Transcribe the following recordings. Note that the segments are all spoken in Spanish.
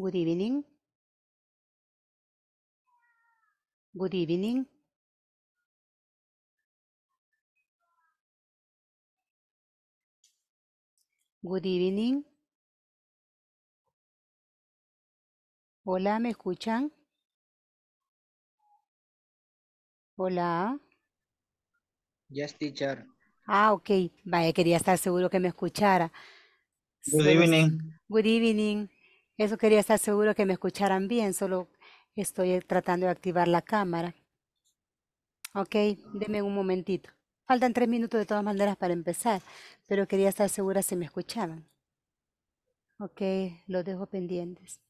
Good evening. Good evening. Good evening. Hola, ¿me escuchan? Hola. Yes, teacher. Ah, ok. Vaya, quería estar seguro que me escuchara. Good evening. Good evening. Eso quería estar seguro que me escucharan bien, solo estoy eh, tratando de activar la cámara. Ok, denme un momentito. Faltan tres minutos de todas maneras para empezar, pero quería estar segura si me escuchaban. Ok, lo dejo pendientes.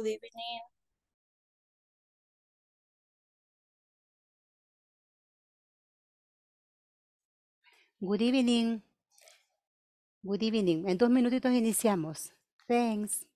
Good evening. Good evening. Good evening. En dos minutitos iniciamos. Thanks.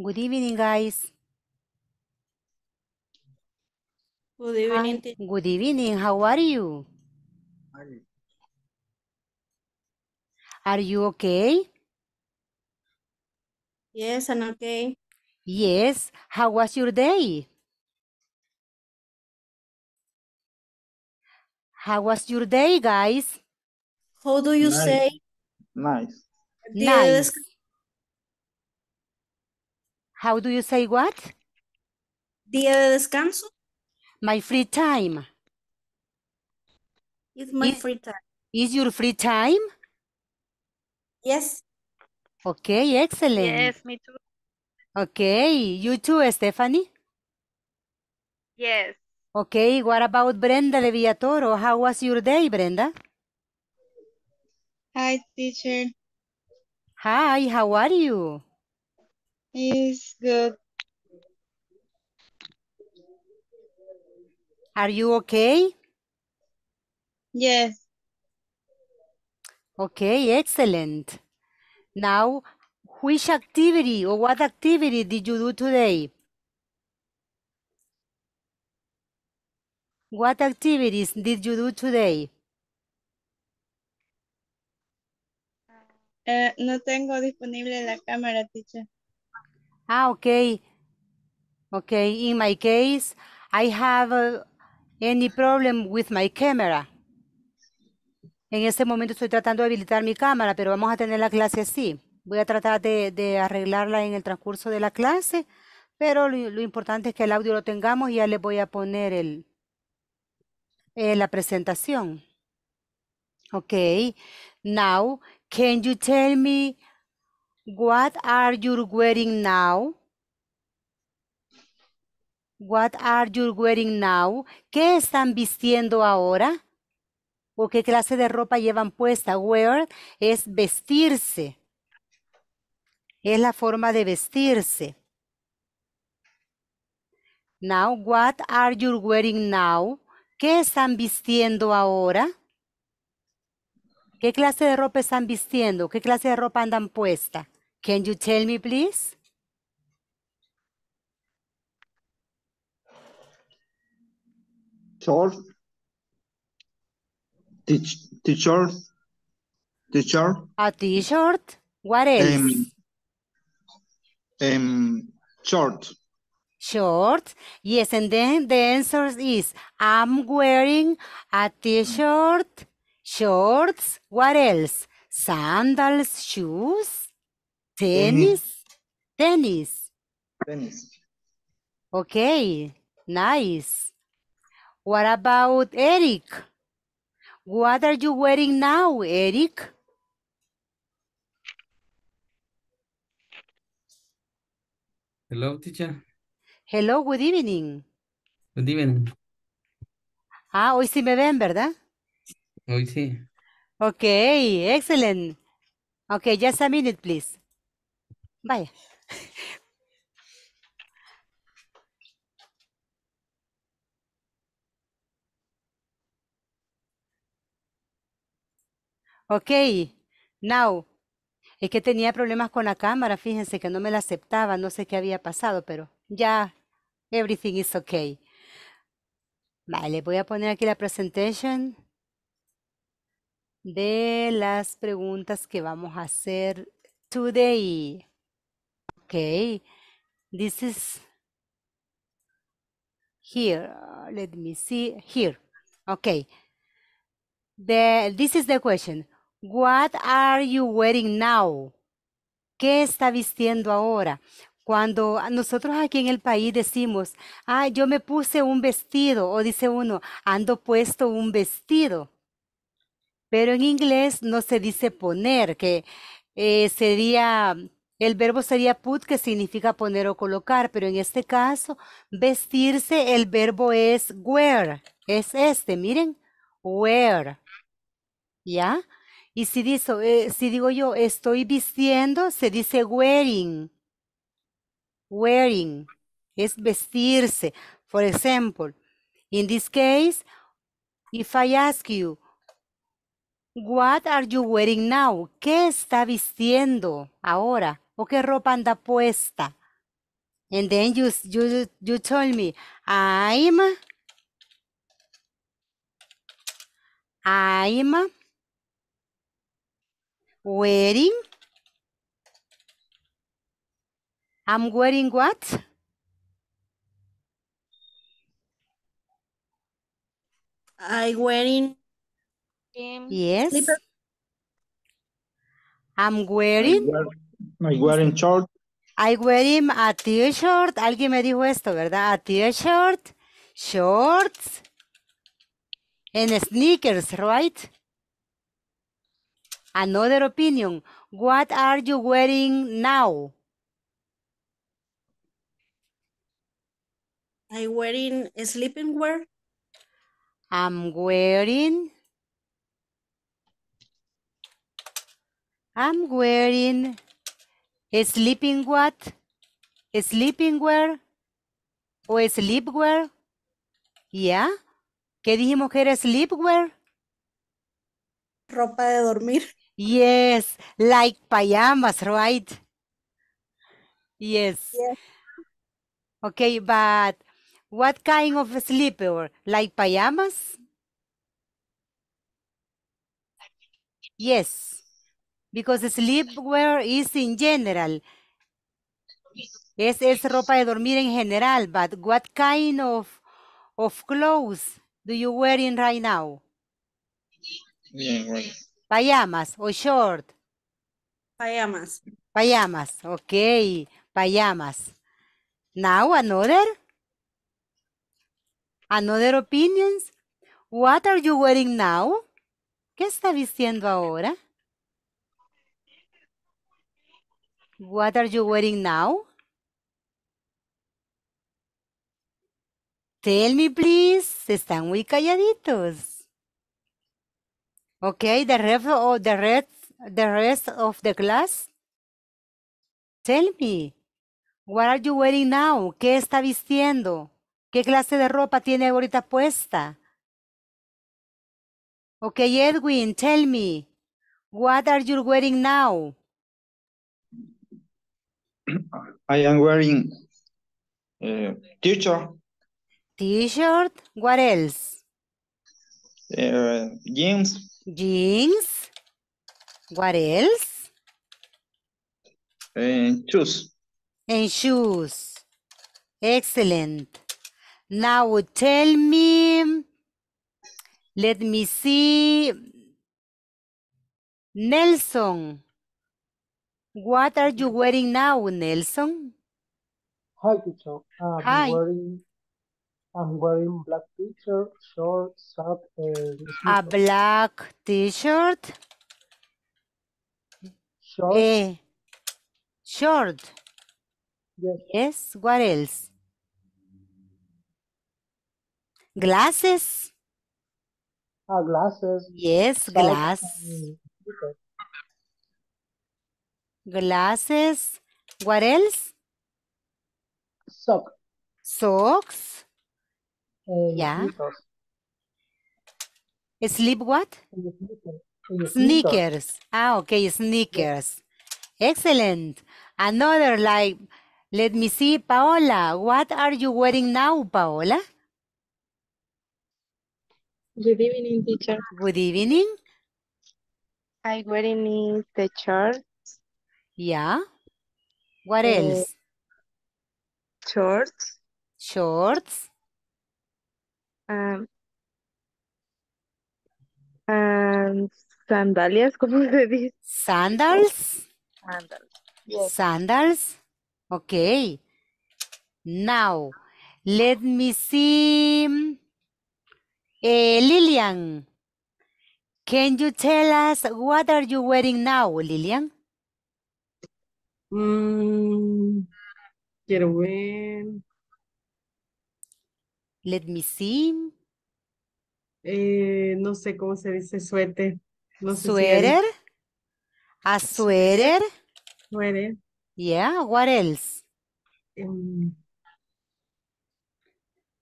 Good evening, guys. Good evening. Good evening. How are you? Are you okay? Yes, I'm okay. Yes. How was your day? How was your day, guys? How do you nice. say? Nice. nice. How do you say what? Día de descanso. My free time. It's my is, free time. Is your free time? Yes. Okay, excellent. Yes, me too. Okay, you too, Stephanie? Yes. Okay, what about Brenda de Villatoro? How was your day, Brenda? Hi, teacher. Hi, how are you? It's good. Are you okay? Yes. Okay, excellent. Now, which activity or what activity did you do today? What activities did you do today? Eh, no tengo disponible la cámara, teacher. Ah, okay. Okay, in my case, I have uh, any problem with my camera. En este momento estoy tratando de habilitar mi cámara, pero vamos a tener la clase así. Voy a tratar de, arreglarla en el transcurso de la clase, pero lo, importante es que el audio lo tengamos y ya le voy a poner eh, la presentación. Okay, now, can you tell me What are you wearing now? What are you wearing now? ¿Qué están vistiendo ahora? ¿O qué clase de ropa llevan puesta? Wear es vestirse. Es la forma de vestirse. Now, what are you wearing now? ¿Qué están vistiendo ahora? ¿Qué clase de ropa están vistiendo? ¿Qué clase de ropa andan puesta? Can you tell me, please? Teacher, teacher, teacher. A t-shirt? What else? Um, um, short. Short. Yes, and then the answer is I'm wearing a t-shirt, shorts. What else? Sandals, shoes. Tennis? Tennis. Tennis. Okay, nice. What about Eric? What are you wearing now, Eric? Hello, teacher. Hello, good evening. Good evening. Ah, hoy sí me ven, ¿verdad? Hoy sí. Okay, excellent. Okay, just a minute, please. Vaya. Ok, now. Es que tenía problemas con la cámara, fíjense que no me la aceptaba, no sé qué había pasado, pero ya, everything is okay. Vale, voy a poner aquí la presentation de las preguntas que vamos a hacer today okay this is here ah, let me see here okay this is the question what are you wearing now qué está vistiendo ahora cuando nosotros aquí en el país decimos, ah, yo me puse un vestido, o dice uno, ando puesto un vestido. Pero en inglés no se dice poner, que eh, sería el verbo sería put, que significa poner o colocar, pero en este caso, vestirse, el verbo es wear. Es este, miren, wear. ¿Ya? Y si, eh, si digo yo, estoy vistiendo, se dice wearing. Wearing es vestirse. Por ejemplo, in this case, if I ask you, what are you wearing now? ¿Qué está vistiendo ahora? o qué ropa anda puesta. And then you, you, you told me, I'm, I'm wearing, I'm wearing what? I'm wearing Yes. I'm wearing, I'm wearing I wearing short. I wearing a t-shirt. Alguien me dijo esto, ¿verdad? A t-shirt, shorts, and sneakers, right? Another opinion. What are you wearing now? I'm wearing sleeping wear. I'm wearing. I'm wearing Sleeping what? Sleeping where? ¿O sleepwear? ¿Ya? Yeah. ¿Qué dijimos que era sleepwear? Ropa de dormir. Yes, like pajamas, right? Yes. yes. Okay, but what kind of sleepwear? Like pajamas? Yes. Because sleepwear is in general. Es, es ropa de dormir en general, but what kind of, of clothes do you wear in right now? Pajamas. or o short? Payamas. Pajamas. Okay. Pajamas. Now another? Another opinions? What are you wearing now? ¿Qué está vistiendo ahora? What are you wearing now? Tell me please. Están muy calladitos. Okay, the rest of the red the rest of the class. Tell me. What are you wearing now? ¿Qué está vistiendo? ¿Qué clase de ropa tiene ahorita puesta? Okay, Edwin, tell me. What are you wearing now? I am wearing uh, t-shirt. T-shirt. What else? Uh, jeans. Jeans. What else? And uh, shoes. And shoes. Excellent. Now tell me, let me see, Nelson, what are you wearing now, Nelson? Hi, teacher. I'm Hi. wearing I'm wearing black t-shirt, short, shirt, and a black t-shirt. Short. Eh, short. Yes. yes. What else? Glasses. Ah, glasses. Yes, glass. Glasses. What else? Sock. Socks. Uh, eh, yeah. Sneakers. Sleep what? Eh, eh, sneakers. Ah, okay, sneakers. Excellent. Another like, let me see, Paola, what are you wearing now, Paola? Good evening, teacher. Good evening. I wearing is the shirt yeah. What uh, else? Shorts. Shorts. Um, um, sandalias, ¿cómo se dice? Sandals. Sandals. Yes. Sandals. Okay. Now, let me see. Uh, Lilian, can you tell us what are you wearing now, Lilian? Mm, quiero ver. Let me see. Eh, no sé cómo se dice suéter. No suéter. a suéter Suéter. Yeah, what else? Em,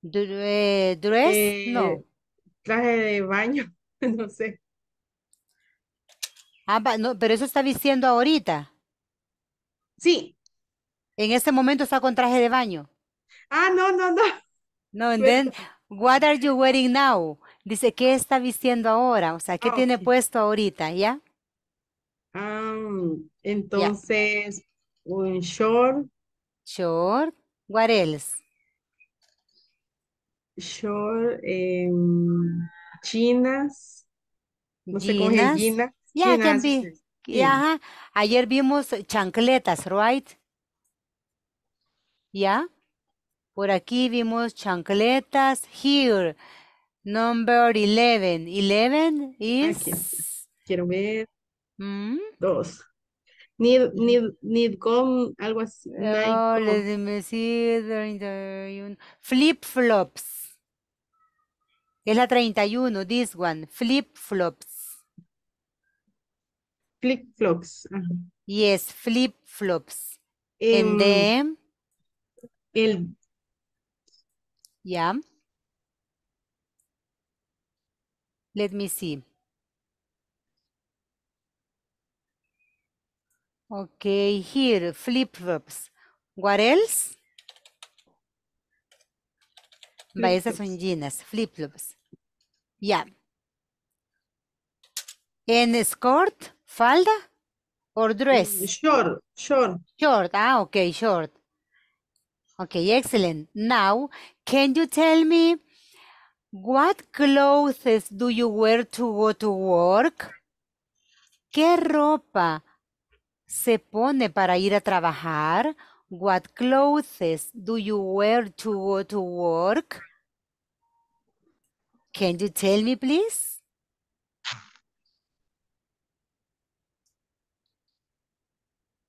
dress, eh, no. Traje de baño, no sé. Ah, no, pero eso está diciendo ahorita. Sí. En este momento está con traje de baño. Ah, no, no, no. No, and then, what are you wearing now? Dice, ¿qué está vistiendo ahora? O sea, ¿qué ah, tiene puesto ahorita, ah, ya? entonces, un short. Short. What else? Short, em, chinas. No sé cómo ayer vimos chancletas, right? ¿Ya? Por aquí vimos chancletas. Here, number 11. 11 ah, is... Quiero ver. ¿Mm? Dos. Need, algo así. Oh, no, Flip flops. Es la 31, this one. Flip flops. Flip-flops. Yes, flip-flops. Um, em, and El... Yeah. Let me see. Okay, here, flip-flops. What else? Flip esas son jeans, flip-flops. Yeah. en escort ¿Falda? ¿Or dress? Eh, short, short. Short, ah, ok, short. Okay, excellent. Now, can you tell me what clothes do you wear to go to work? ¿Qué ropa se pone para ir a trabajar? What clothes do you wear to go to work? Can you tell me, please?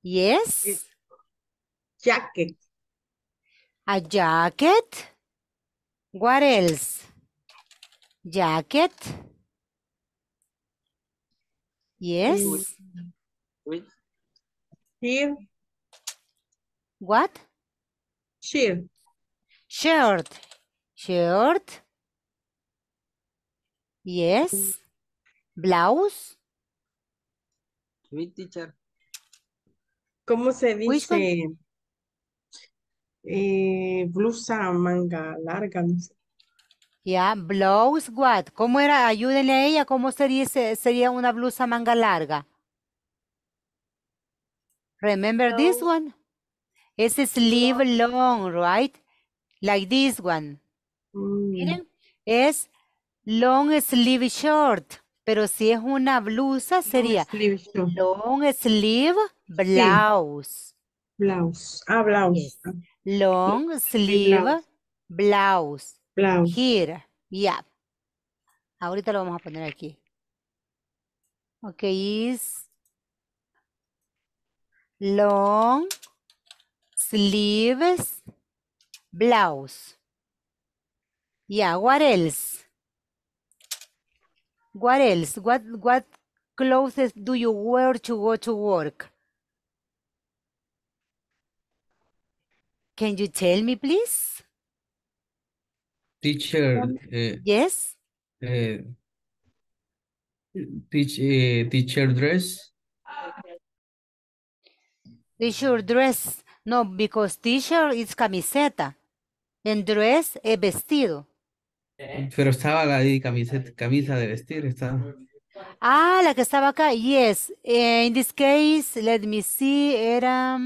Yes. Jacket. A jacket. What else? Jacket. Yes. With. Here. What? Shirt. Shirt. Shirt. Yes. Blouse. With teacher. ¿Cómo se dice? Eh, blusa, manga larga, Yeah, Ya, blouse what? ¿Cómo era? Ayúdenle a ella, ¿cómo sería, sería una blusa manga larga? Remember this one? Es sleeve long, right? Like this one. Mm. Miren, es long sleeve short, pero si es una blusa sería sleeve long sleeve blouse. Blouse. Ah, blouse. Long sleeve blouse. blouse. Here. Yeah. Ahorita lo vamos a poner aquí. Ok, is long sleeves blouse. Yeah, what else? What else? What what clothes do you wear to go to work? Can you tell me, please? Teacher. Eh, yes. Eh, eh, teacher dress. Teacher dress. No, because teacher is camiseta. And dress es vestido. Pero estaba la camiseta, camisa de vestir, estaba. Ah, la que estaba acá, yes. in this case, let me see, era...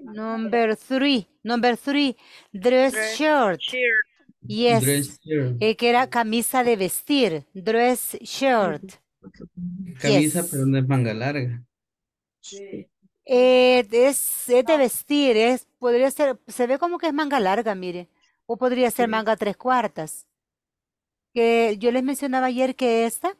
Number three. Number three. Dress, shirt. Yes. Dress shirt. Eh, que era camisa de vestir. Dress shirt. Camisa, pero no es manga larga. Eh, es, de ah. vestir, es, podría ser, se ve como que es manga larga, mire. O podría ser manga tres cuartas. Que yo les mencionaba ayer que esta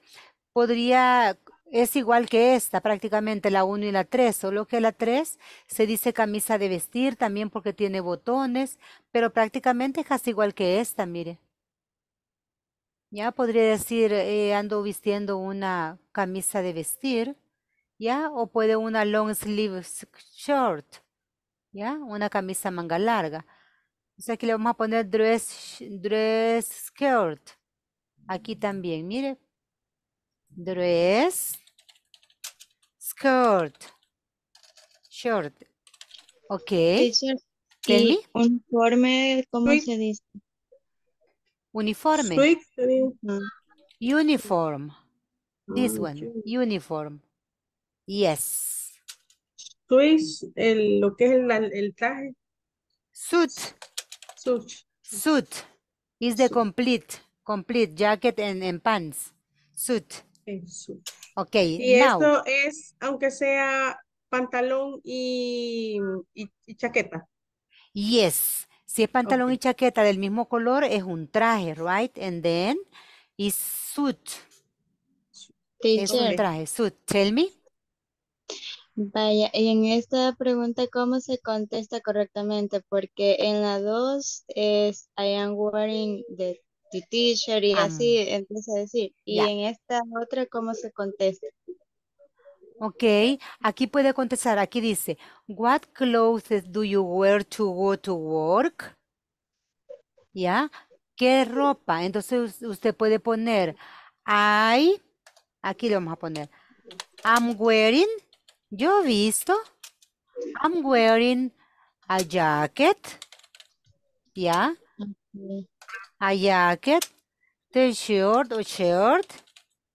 podría es igual que esta, prácticamente la 1 y la 3, solo que la 3 se dice camisa de vestir también porque tiene botones, pero prácticamente es casi igual que esta, mire. Ya podría decir, eh, ando vistiendo una camisa de vestir, ya, o puede una long sleeve short, ya, una camisa manga larga. O sea, aquí le vamos a poner dress, dress skirt, aquí mm. también, mire, dress, skirt, short. Ok. uniforme, ¿cómo se dice? Uniforme. Uniform. This one, uniform. Yes. Swiss, lo que es el, traje. Suit. Suit. Suit. Is the complete, complete jacket and pants. Suit. Ok. Y esto es, aunque sea pantalón y, y, chaqueta. Yes. Si es pantalón y chaqueta del mismo color, es un traje, right? And then is suit. Es un traje, suit. Tell me. Vaya, y en esta pregunta, ¿cómo se contesta correctamente? Porque en la 2 es I am wearing the teacher y así empieza a decir. Y en esta otra, ¿cómo se contesta? Ok, aquí puede contestar, aquí dice, what clothes do you wear to go to work? ¿Ya? ¿Qué ropa? Entonces usted puede poner, I, aquí le vamos a poner, I'm wearing, yo he visto, I'm wearing a jacket, ¿ya? a jacket, t-shirt o shirt.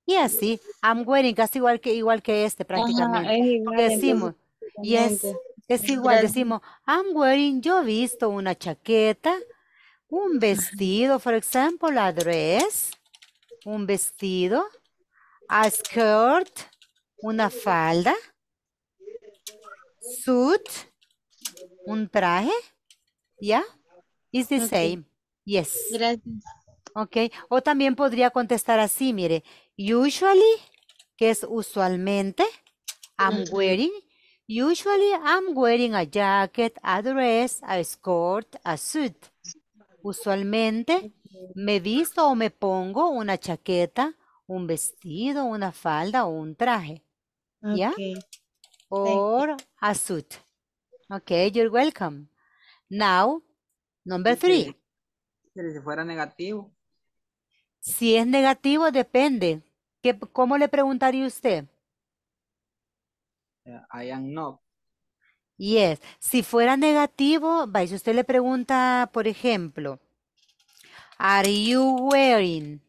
Y así, I'm wearing, casi igual que, igual que este prácticamente. decimos, y yes, es igual, decimos, I'm wearing, yo he visto una chaqueta, un vestido, por ejemplo, la dress, un vestido, a skirt, una falda, suit, un traje, ¿ya? Yeah? It's the same. Yes. Gracias. Ok. O también podría contestar así, mire. Usually, que es usualmente. I'm wearing. Usually, I'm wearing a jacket, a dress, a skirt, a suit. Usualmente, me visto o me pongo una chaqueta, un vestido, una falda o un traje. ¿Ya? Or a suit. Okay, you're welcome. Now, number three si fuera negativo. Si es negativo, depende. ¿Cómo le preguntaría usted? Eh, I am not. Yes. Si fuera negativo, va, si usted le pregunta, por ejemplo, Are you wearing?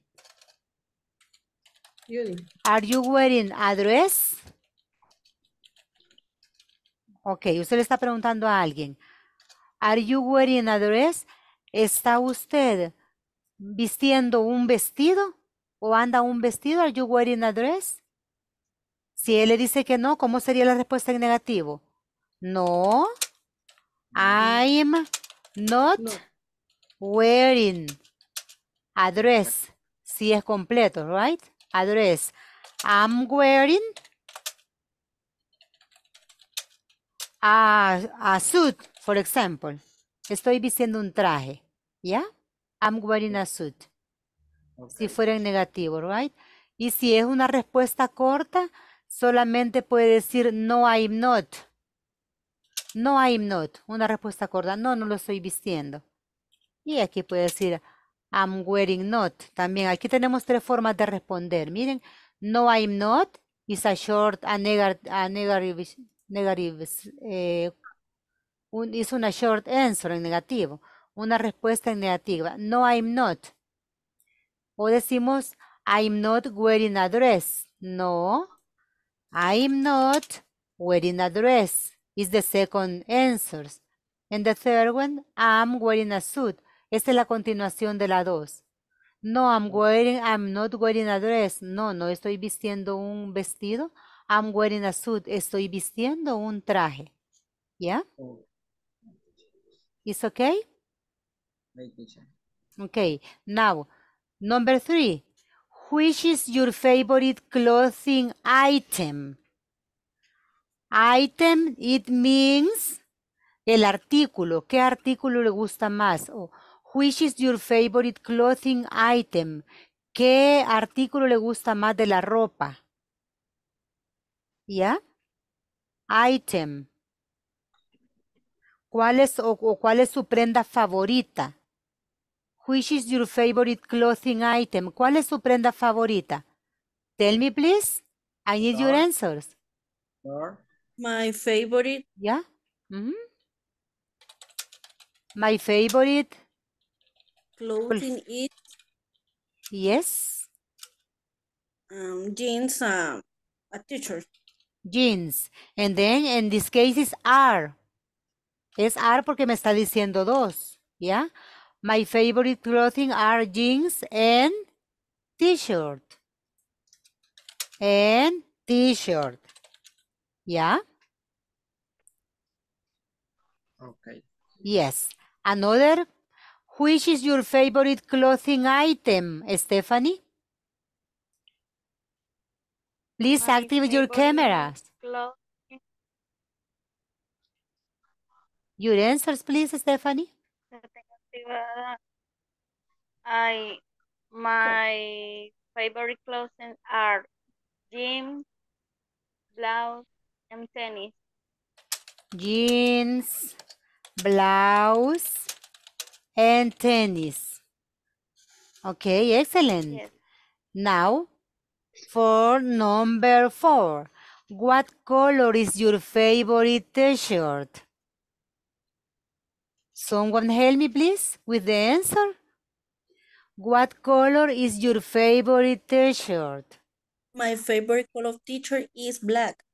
Are you wearing a dress? Ok, usted le está preguntando a alguien. Are you wearing a dress? ¿Está usted vistiendo un vestido? ¿O anda un vestido? ¿Are you wearing a dress? Si él le dice que no, ¿cómo sería la respuesta en negativo? No, I'm not wearing a dress. Si es completo, right? A dress. I'm wearing a, suit, for example. Estoy vistiendo un traje. ¿Ya? I'm wearing a suit. Si fuera en negativo, right? Y si es una respuesta corta, solamente puede decir no I'm not. No I'm not. Una respuesta corta. No, no lo estoy vistiendo. Y aquí puede decir I'm wearing not. También aquí tenemos tres formas de responder. Miren, no I'm not is a short, a, eh, una short answer en negativo una respuesta negativa. No, I'm not. O decimos, I'm not wearing a dress. No, I'm not wearing a dress. Is the second answer. And the third one, I'm wearing a suit. Esta es la continuación de la dos. No, I'm wearing, I'm not wearing a dress. No, no estoy vistiendo un vestido. I'm wearing a suit. Estoy vistiendo un traje. ¿Ya? Yeah? Oh. ¿It's okay? Okay, now, number three. Which is your favorite clothing item? Item, it means el artículo. ¿Qué artículo le gusta más? which is your favorite clothing item? ¿Qué artículo le gusta más de la ropa? ¿Ya? Item. ¿Cuál es, o, cuál es su prenda favorita? Which is your favorite clothing item? ¿Cuál es su prenda favorita? Tell me, please. I need your answers. My favorite. Yeah. Mm-hmm. My favorite. Clothing is. Yes. Um, jeans, um, a t Jeans. And then, in this case, is R. Es R porque me está diciendo dos. Yeah? My favorite clothing are jeans and t-shirt. And t-shirt. Yeah? Okay. Yes. Another, which is your favorite clothing item, Stephanie? Please My activate your cameras. Clothing. Your answers, please, Stephanie. I my favorite clothes are jeans, blouse, and tennis. Jeans, blouse, and tennis. Okay, excellent. Yes. Now, for number four, what color is your favorite t-shirt? Someone help me, please, with the answer. What color is your favorite t-shirt? My favorite color t-shirt is black.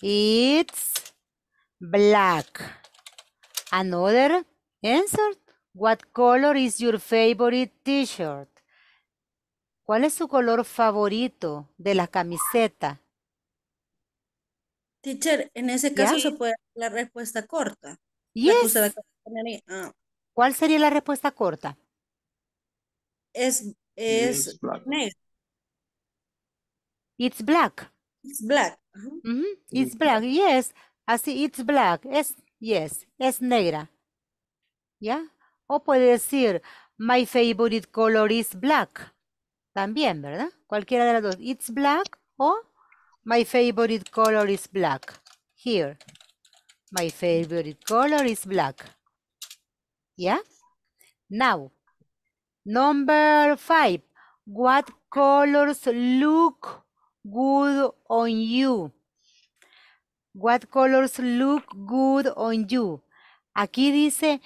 It's black. Another answer. What color is your favorite t-shirt? ¿Cuál es su color favorito de la camiseta? Teacher, en ese caso se puede dar la respuesta corta. Yes. Ah. ¿Cuál sería la respuesta corta? Es, es It's black. It's black. It's black. yes. Así, it's black. Es, yes, es negra. ¿Ya? O puede decir, my favorite color is black. También, ¿verdad? Cualquiera de las dos. It's black o my favorite color is black. Here. My favorite color is black. Yeah? Now, number five. What colors look good on you? What colors look good on you? Aquí dice,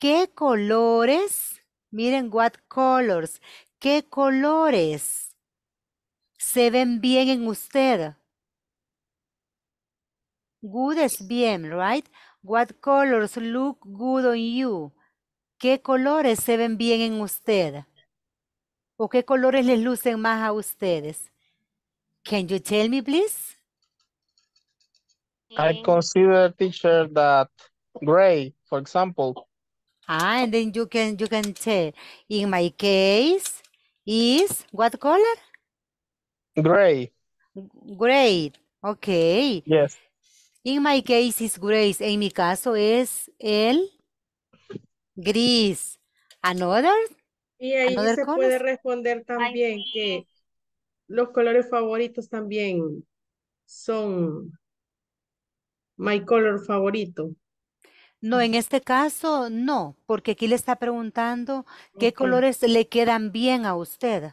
¿qué colores? Miren, what colors. ¿Qué colores se ven bien en usted? Good es bien, right? What colors look good on you? ¿Qué colores se ven bien en usted? ¿O qué colores les lucen más a ustedes? Can you tell me, please? I consider, teacher, that gray, for example. Ah, and then you can you can tell. In my case, is what color? Gray. Great. Okay. Yes. In my case is grace. En mi caso es el gris. Another. Y ahí se puede responder también que los colores favoritos también son my color favorito. No, en este caso no, porque aquí le está preguntando qué colores le quedan bien a usted.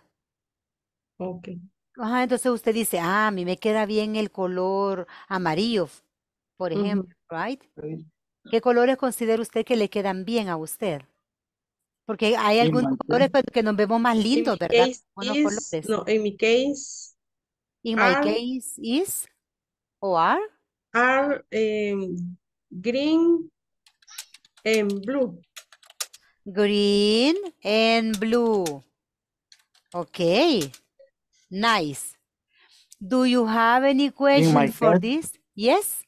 Ok. Ajá, entonces usted dice, ah, a mí me queda bien el color amarillo, por ejemplo, right? ¿Qué colores considera usted que le quedan bien a usted? Porque hay algunos colores que nos vemos más lindos, ¿verdad? no, en mi case. In my case is o are. Are em, green and blue. Green and blue. Ok. Nice. Do you have any questions for this? Yes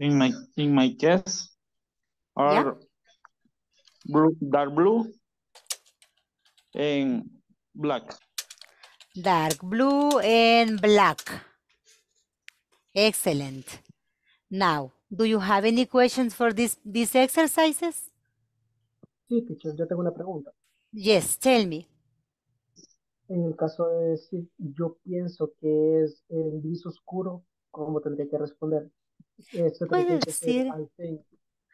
in my in my blue, dark blue and black. Dark blue and black. Excellent. Now, do you have any questions for this, these exercises? Sí, yo tengo una pregunta. Yes, tell me. En el caso de decir, yo pienso que es el gris oscuro, ¿cómo tendría que responder? Puede decir,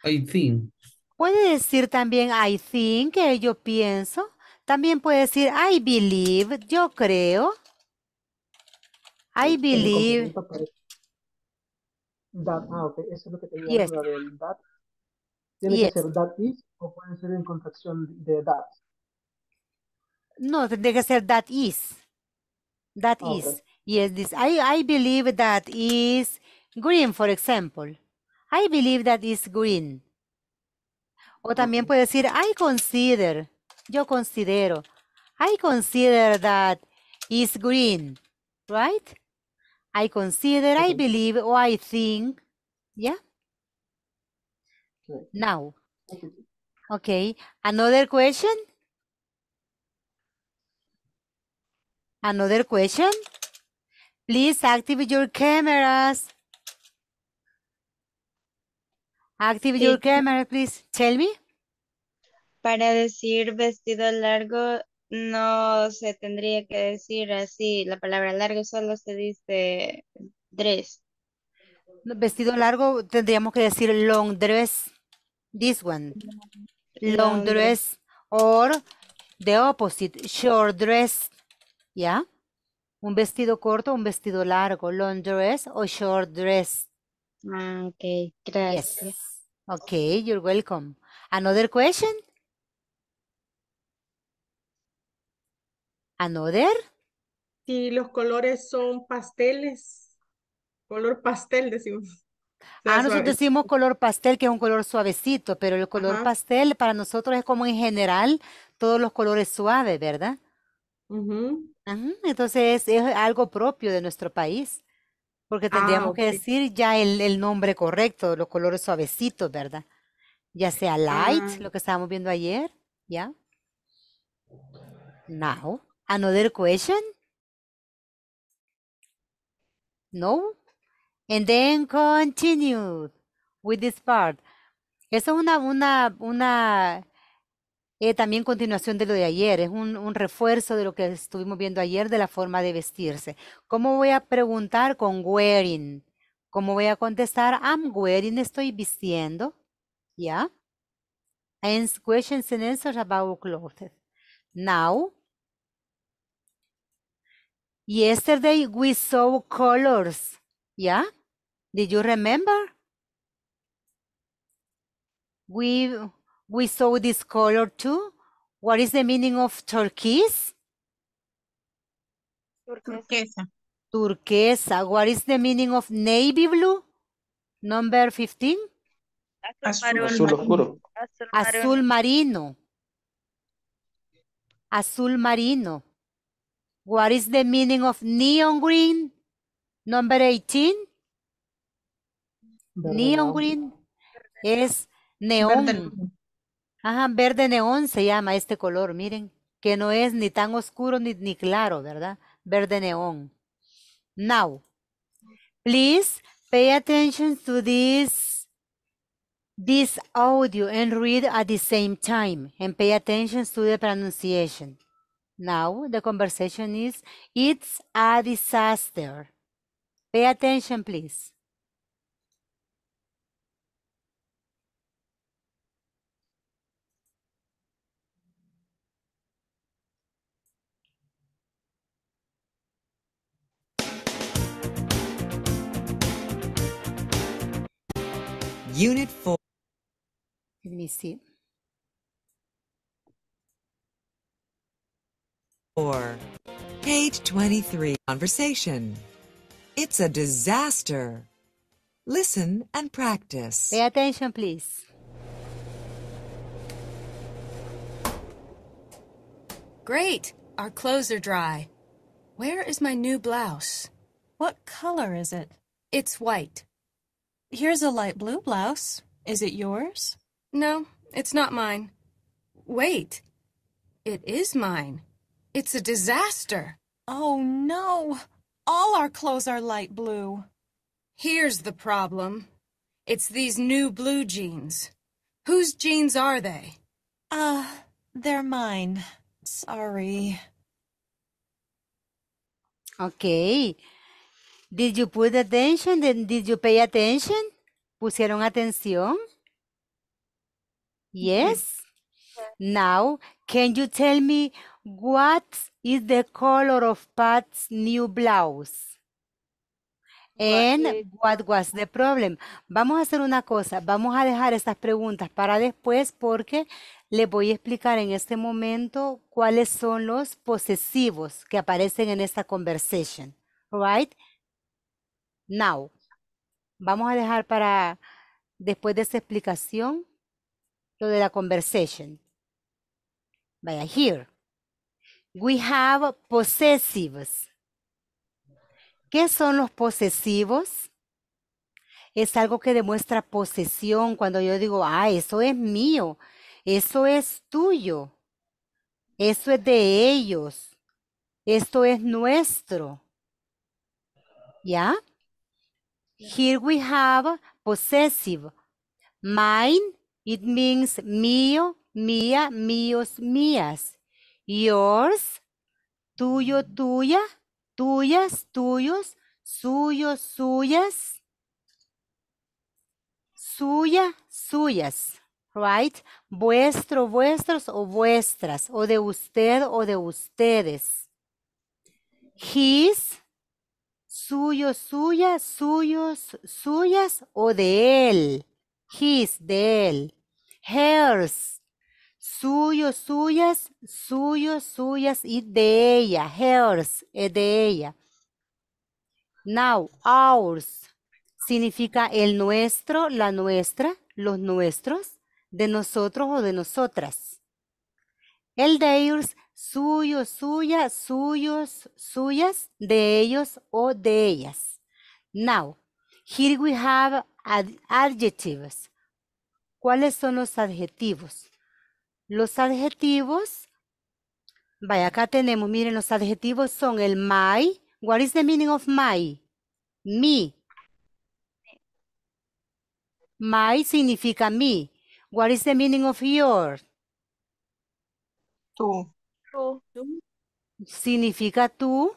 I think. Puede decir también I think, que yo pienso. También puede decir I believe, yo creo. I believe. That, ah, ok, eso es lo que tenía yes. duda del Tiene que ser that is o puede ser en contracción de that. No, tiene que ser that is. That ah, is. Yes, this. I, I believe that is. Green, for example. I believe that is green. O también puede decir, I consider. Yo considero. I consider that is green. Right? I consider, I believe, or I think. Yeah? Now. Okay. Another question? Another question? Please activate your cameras. Active your camera, please. Tell me. Para decir vestido largo, no se tendría que decir así. La palabra largo solo se dice dress. Vestido largo tendríamos que decir long dress. This one. Long, dress. Or the opposite, short dress. ¿Ya? Un vestido corto, un vestido largo. Long dress o short dress. Ah, ok. Gracias. Okay, you're welcome. Another question? Another? Si los colores son pasteles, color pastel decimos. Ah, nosotros decimos color pastel, que es un color suavecito, pero el color pastel para nosotros es como en general todos los colores suaves, ¿verdad? entonces es algo propio de nuestro país. Porque ah, tendríamos que decir ya el, nombre correcto, los colores suavecitos, ¿verdad? Ya sea light, ah. lo que estábamos viendo ayer, ¿ya? Now, another question, no? And then continue with this part. Eso es una, una, una eh, también continuación de lo de ayer, es un, refuerzo de lo que estuvimos viendo ayer de la forma de vestirse. ¿Cómo voy a preguntar con wearing? ¿Cómo voy a contestar? I'm wearing, estoy vistiendo. ¿Ya? Yeah. And questions and answers about clothes. Now. Yesterday we saw colors. ¿Ya? Did you remember? We we saw this color too. What is the meaning of turquoise? Turquesa. Turquesa. What is the meaning of navy blue? Number 15? Azul, azul oscuro. Azul, marino. Azul marino. What is the meaning of neon green? Number 18? Verde neon green is es neón. Ajá, verde neón se llama este color, miren, que no es ni tan oscuro ni, claro, ¿verdad? Verde neón. Now, please pay attention to this, this audio and read at the same time and pay attention to the pronunciation. Now, the conversation is, it's a disaster. Pay attention, please. Unit 4. Let me see. 4. Page 23. Conversation. It's a disaster. Listen and practice. Pay attention, please. Great! Our clothes are dry. Where is my new blouse? What color is it? It's white. Here's a light blue blouse. Is it yours? No, it's not mine. Wait. It is mine. It's a disaster. Oh, no. All our clothes are light blue. Here's the problem. It's these new blue jeans. Whose jeans are they? Uh, they're mine. Sorry. Okay. Did you put attention? Did, you pay attention? ¿Pusieron atención? Yes. Now, can you tell me what is the color of Pat's new blouse? And what was the problem? Vamos a hacer una cosa, vamos a dejar estas preguntas para después porque les voy a explicar en este momento cuáles son los posesivos que aparecen en esta conversation, right? now. Vamos a dejar para después de esa explicación lo de la conversation. Vaya, here. We have possessives. ¿Qué son los posesivos? Es algo que demuestra posesión cuando yo digo, ah, eso es mío, eso es tuyo, eso es de ellos, esto es nuestro. ¿Ya? Here we have possessive. Mine, it means mío, mía, míos, mías. Yours, tuyo, tuya, tuyas, tuyos, suyos, suyas, suya, suyas, right? Vuestro, vuestros o vuestras, o de usted o de ustedes. His, Suyos, suyas, suyos, suyas o de él. His, de él. Hers, Suyos, suyas, suyos, suyas y de ella. Hers, es de ella. Now, ours, significa el nuestro, la nuestra, los nuestros, de nosotros o de nosotras. El de ellos Suyos, suyas, suyos, suyas, de ellos o de ellas. Now, here we have adjectives. ¿Cuáles son los adjetivos? Los adjetivos, vaya, acá tenemos, miren, los adjetivos son el my. What is the meaning of my? Me. My significa me. What is the meaning of your? Tú. Significa tú,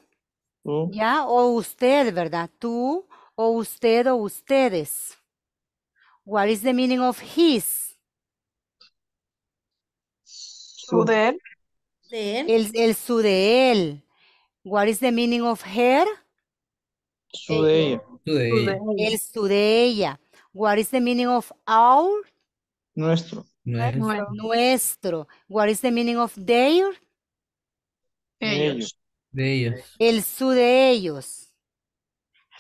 ¿ya? O usted, ¿verdad? Tú, o usted, o ustedes. What is the meaning of his? Su de él. El, su de él. What is the meaning of her? Su de ella. Su de ella. El su de ella. What is the meaning of our? Nuestro. Nuestro. Nuestro. What is the meaning of their? El su de ellos.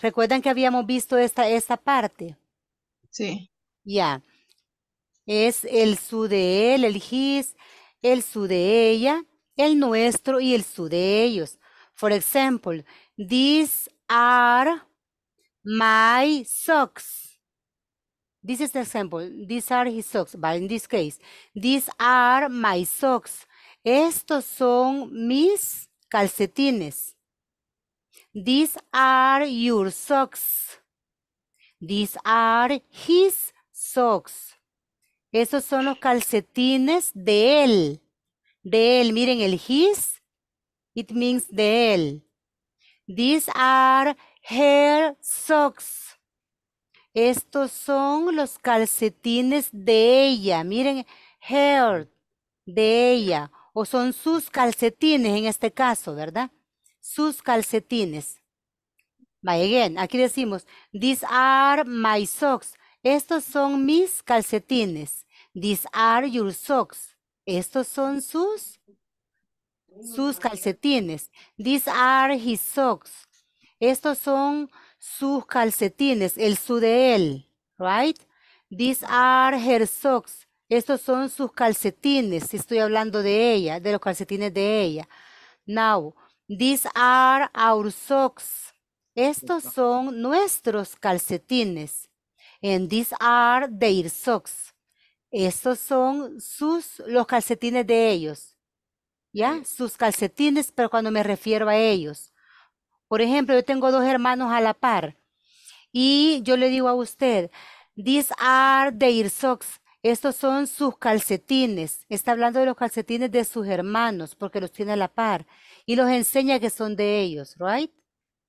¿Recuerdan que habíamos visto esta, esta parte? Sí. Ya. Es el su de él, el his, el su de ella, el nuestro y el su de ellos. For example, these are my socks. This is the example. These are his socks, but in this case, these are my socks. Estos son mis calcetines. These are your socks. These are his socks. Esos son los calcetines de él. De él, miren el his, it means de él. These are her socks. Estos son los calcetines de ella. Miren, her, de ella o son sus calcetines en este caso, ¿verdad? Sus calcetines. vaya again, aquí decimos, these are my socks. Estos son mis calcetines. These are your socks. Estos son sus, sus calcetines. These are his socks. Estos son sus calcetines, el su de él, right? These are her socks. Estos son sus calcetines. Estoy hablando de ella, de los calcetines de ella. Now, these are our socks. Estos son nuestros calcetines. And these are their socks. Estos son sus, los calcetines de ellos. ¿Ya? Sus calcetines, pero cuando me refiero a ellos. Por ejemplo, yo tengo dos hermanos a la par. Y yo le digo a usted, these are their socks. Estos son sus calcetines. Está hablando de los calcetines de sus hermanos, porque los tiene a la par. Y los enseña que son de ellos, right?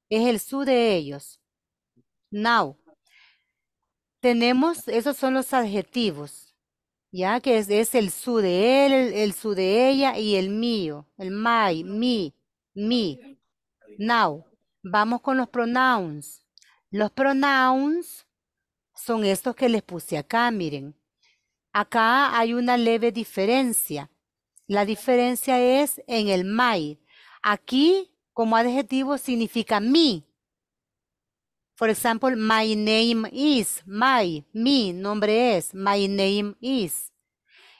Es el su de ellos. Now. Tenemos, esos son los adjetivos. Ya que es, el su de él, el, su de ella y el mío. El my, mi, mi. Now. Vamos con los pronouns. Los pronouns son estos que les puse acá, miren. Acá hay una leve diferencia. La diferencia es en el my. Aquí, como adjetivo, significa mi. Por ejemplo, my name is, my, mi nombre es, my name is.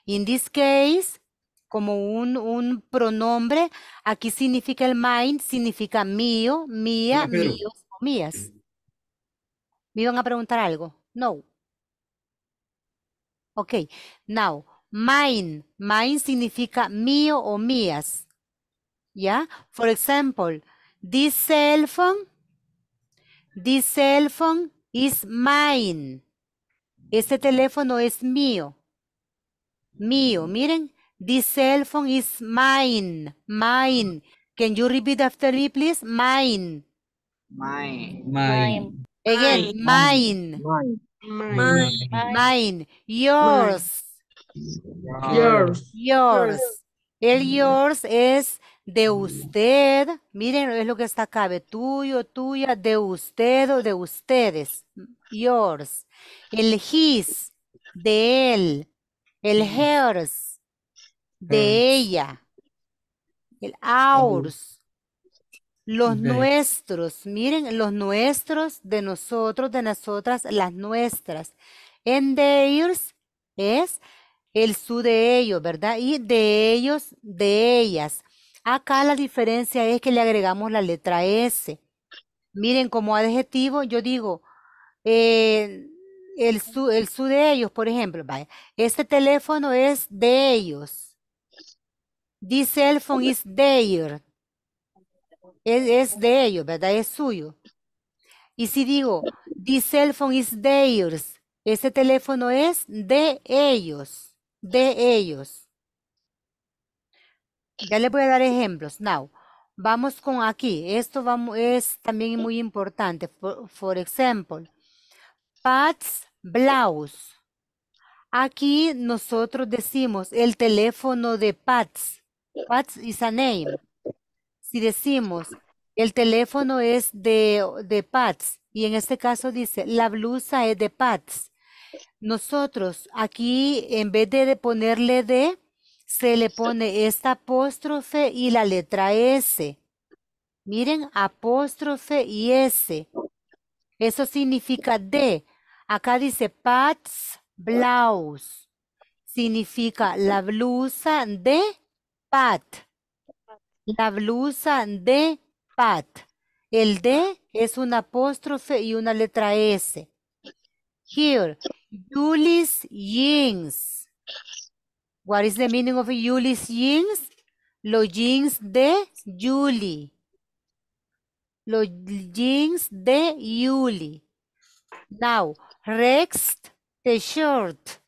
In this case, como un, pronombre, aquí significa el mine, significa mío, mía, míos, mías. ¿Me iban a preguntar algo? No. Ok, now, mine. Mine significa mío o mías. ¿Ya? Yeah? For example, this cell phone, this cell phone is mine. Este teléfono es mío. Mío, miren. This cell phone is mine. Mine. Can you repeat after me, please? Mine. Mine. Mine. Again, mine. mine. Mine. Yours. Yours. Yours. El yours es de usted. Miren, es lo que está acá. tuyo, tuya, de usted o de ustedes. Yours. El his, de él. El hers, de ella. El ours, los nuestros, miren, los nuestros, de nosotros, de nosotras, las nuestras. En theirs es el su de ellos, ¿verdad? Y de ellos, de ellas. Acá la diferencia es que le agregamos la letra S. Miren, como adjetivo, yo digo, eh, el, su, el su de ellos, por ejemplo, vaya, este teléfono es de ellos. This cell phone is theirs es, de ellos, ¿verdad? Es suyo. Y si digo, this cell phone is theirs, ese teléfono es de ellos, de ellos. Ya les voy a dar ejemplos. Now, vamos con aquí. Esto es también muy importante. For example, ejemplo, Pat's blouse. Aquí nosotros decimos el teléfono de Pat's. Pat's is a name. Si decimos, el teléfono es de, de Pats, y en este caso dice, la blusa es de Pats. Nosotros aquí, en vez de ponerle de, se le pone esta apóstrofe y la letra S. Miren, apóstrofe y S. Eso significa de. Acá dice Pats Blouse. Significa la blusa de Pat. La blusa de Pat. El D es un apóstrofe y una letra S. Here, Julie's jeans. What is the meaning of Julie's jeans? Los jeans de Julie. Los jeans de Julie. Now, Rex the shirt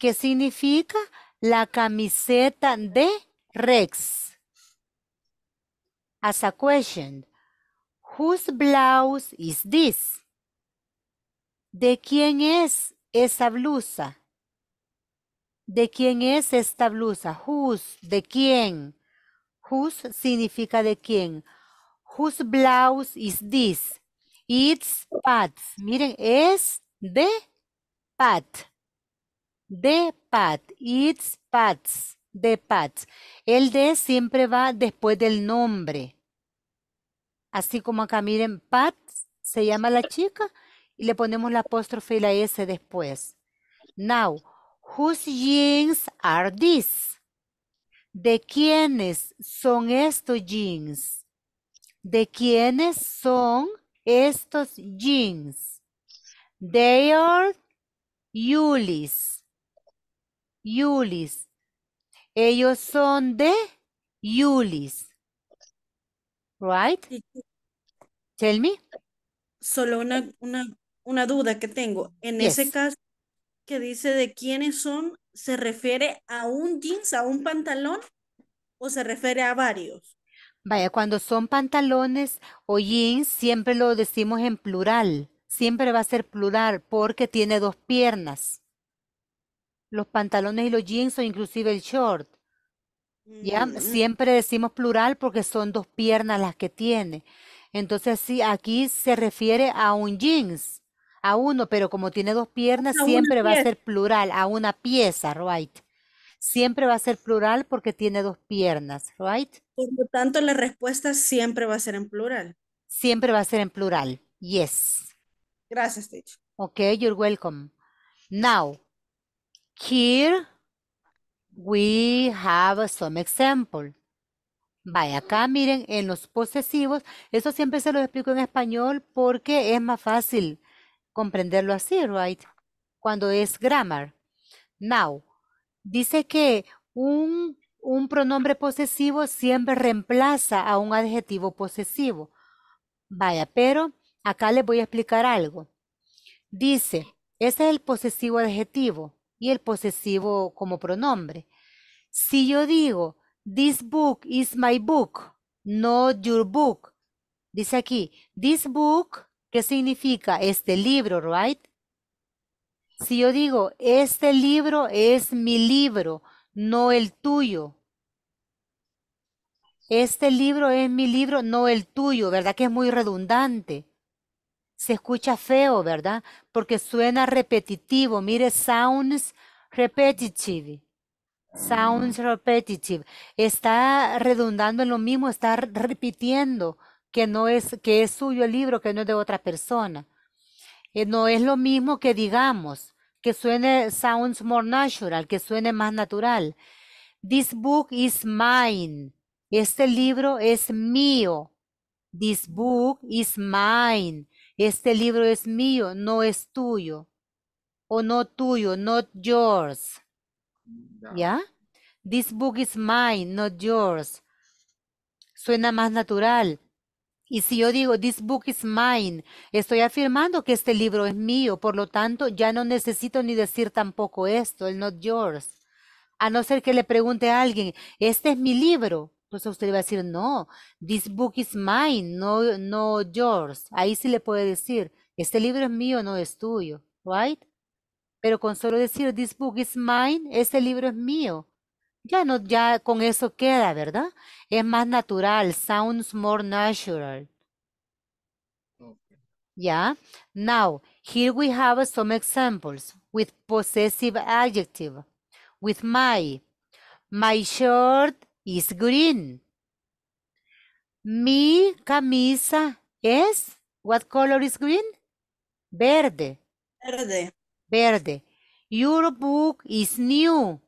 ¿Qué significa? La camiseta de Rex. As a question, whose blouse is this? ¿De quién es esa blusa? ¿De quién es esta blusa? Whose, ¿de quién? Whose significa de quién. Whose blouse is this? It's Pat's. Miren, es de Pat. De Pat. It's Pat's de Pats. El de siempre va después del nombre. Así como acá, miren, Pat se llama la chica y le ponemos la apóstrofe y la S después. Now, whose jeans are these? ¿De quiénes son estos jeans? ¿De quiénes son estos jeans? They are Yulis. Yulis. Ellos son de Yulis. Right? Tell me. Solo una, duda que tengo. En ese caso que dice de quiénes son, ¿se refiere a un jeans, a un pantalón o se refiere a varios? Vaya, cuando son pantalones o jeans, siempre lo decimos en plural. Siempre va a ser plural porque tiene dos piernas los pantalones y los jeans o inclusive el short. ¿Ya? Mm. Siempre decimos plural porque son dos piernas las que tiene. Entonces, sí, aquí se refiere a un jeans, a uno, pero como tiene dos piernas, siempre va a ser plural, a una pieza, right? Siempre va a ser plural porque tiene dos piernas, right? Por lo tanto, la respuesta siempre va a ser en plural. Siempre va a ser en plural, yes. Gracias, teacher. Ok, you're welcome. Now, Here we have some example. Vaya, acá miren, en los posesivos, eso siempre se lo explico en español porque es más fácil comprenderlo así, right? Cuando es grammar. Now, dice que un, un pronombre posesivo siempre reemplaza a un adjetivo posesivo. Vaya, pero acá les voy a explicar algo. Dice, ese es el posesivo adjetivo y el posesivo como pronombre. Si yo digo, this book is my book, not your book, dice aquí, this book, ¿qué significa? Este libro, right? Si yo digo, este libro es mi libro, no el tuyo. Este libro es mi libro, no el tuyo, ¿verdad? Que es muy redundante se escucha feo, ¿verdad? Porque suena repetitivo. Mire, sounds repetitive. Sounds repetitive. Está redundando en lo mismo, está repitiendo que no es, que es suyo el libro, que no es de otra persona. Eh, no es lo mismo que digamos, que suene sounds more natural, que suene más natural. This book is mine. Este libro es mío. This book is mine. Este libro es mío, no es tuyo. O no tuyo, not yours. ¿Ya? This book is mine, not yours. Suena más natural. Y si yo digo, this book is mine, estoy afirmando que este libro es mío, por lo tanto, ya no necesito ni decir tampoco esto, el not yours. A no ser que le pregunte a alguien, este es mi libro. Entonces pues, usted va a decir, no, this book is mine, no, no yours. Ahí sí le puede decir, este libro es mío, no es tuyo, right? Pero con solo decir, this book is mine, este libro es mío. Ya no, ya con eso queda, ¿verdad? Es más natural, sounds more natural. ¿ya? Now, here we have some examples with possessive adjective, with my, my shirt is green. Mi camisa es, what color is green? Verde. Verde. Verde. Your book is new.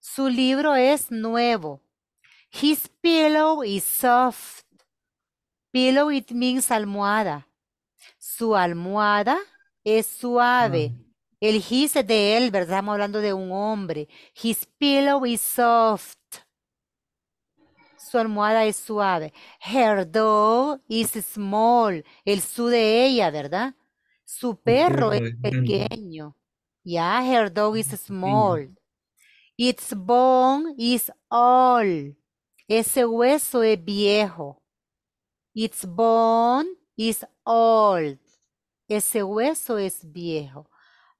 Su libro es nuevo. His pillow is soft. Pillow it means almohada. Su almohada es suave. Mm. El his de él, ¿verdad? Estamos hablando de un hombre. His pillow is soft su almohada es suave. Her dog is small. El su de ella, ¿verdad? Su perro es pequeño. Ya, her dog is small. Its bone is old. Ese hueso es viejo. Its bone is old. Ese hueso es viejo.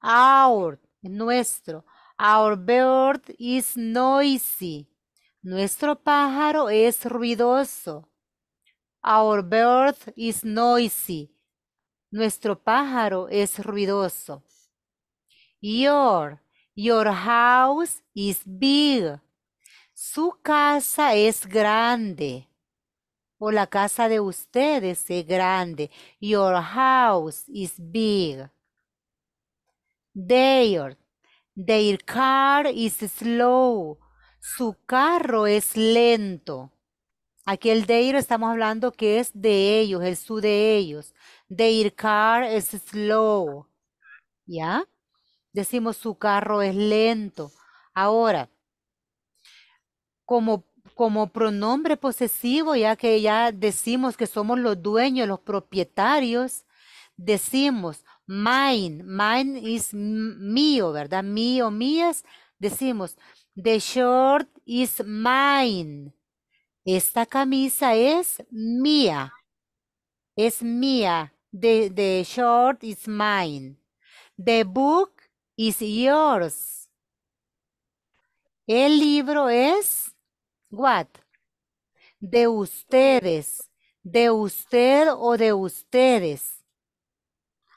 Our, nuestro. Our bird is noisy. Nuestro pájaro es ruidoso. Our bird is noisy. Nuestro pájaro es ruidoso. Your, your house is big. Su casa es grande. O la casa de ustedes es grande. Your house is big. Their, their car is slow. Su carro es lento. Aquí el ir estamos hablando que es de ellos, el su de ellos. Their car es slow. ¿Ya? Decimos su carro es lento. Ahora, como, como pronombre posesivo, ya que ya decimos que somos los dueños, los propietarios, decimos mine, mine is mío, ¿verdad? Mío, mías, decimos The shirt is mine. Esta camisa es mía. Es mía. The, shirt is mine. The book is yours. El libro es what? De ustedes. De usted o de ustedes.